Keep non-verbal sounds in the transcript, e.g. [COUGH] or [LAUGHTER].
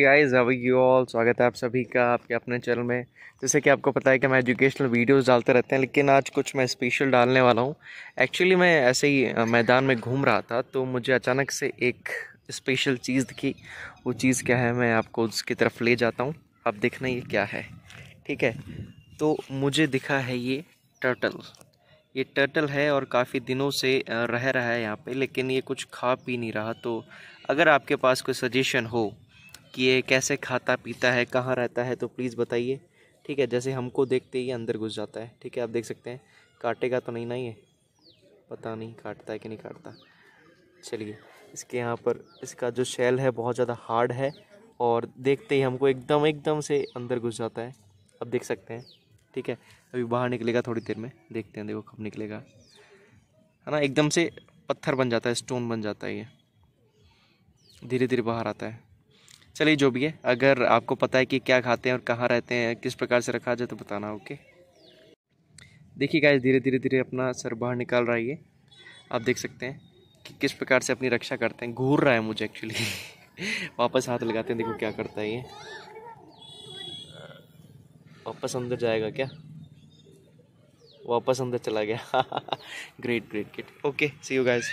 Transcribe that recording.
guys अब you all स्वागत है आप सभी का आपके अपने चैनल में जैसे कि आपको पता है कि मैं एजुकेशनल वीडियोस डालते रहते हैं लेकिन आज कुछ मैं स्पेशल डालने वाला हूँ एक्चुअली मैं ऐसे ही मैदान में घूम रहा था तो मुझे अचानक से एक स्पेशल चीज़ दिखी वो चीज़ क्या है मैं आपको उसकी तरफ ले जाता हूँ आप देखना ये क्या है ठीक है तो मुझे दिखा है ये टर्टल ये टर्टल है और काफ़ी दिनों से रह रहा है यहाँ पर लेकिन ये कुछ खा पी नहीं रहा तो अगर आपके पास कोई सजेशन हो किए कैसे खाता पीता है कहाँ रहता है तो प्लीज़ बताइए ठीक है जैसे हमको देखते ही अंदर घुस जाता है ठीक है आप देख सकते हैं काटेगा तो नहीं ना ये पता नहीं काटता है कि नहीं काटता चलिए इसके यहाँ पर इसका जो शेल है बहुत ज़्यादा हार्ड है और देखते ही हमको एकदम एकदम से अंदर घुस जाता है अब देख सकते हैं ठीक है अभी बाहर निकलेगा थोड़ी देर में देखते हैं देखो कब निकलेगा है ना एकदम से पत्थर बन जाता है स्टोन बन जाता है ये धीरे धीरे बाहर आता है चलिए जो भी है अगर आपको पता है कि क्या खाते हैं और कहाँ रहते हैं किस प्रकार से रखा जाए तो बताना ओके देखिए गाइस धीरे धीरे धीरे अपना सर बाहर निकाल रहा है ये आप देख सकते हैं कि किस प्रकार से अपनी रक्षा करते हैं घूर रहा है मुझे एक्चुअली [LAUGHS] वापस हाथ लगाते हैं देखो क्या करता है ये वापस अंदर जाएगा क्या वापस अंदर चला गया great great great okay see you guys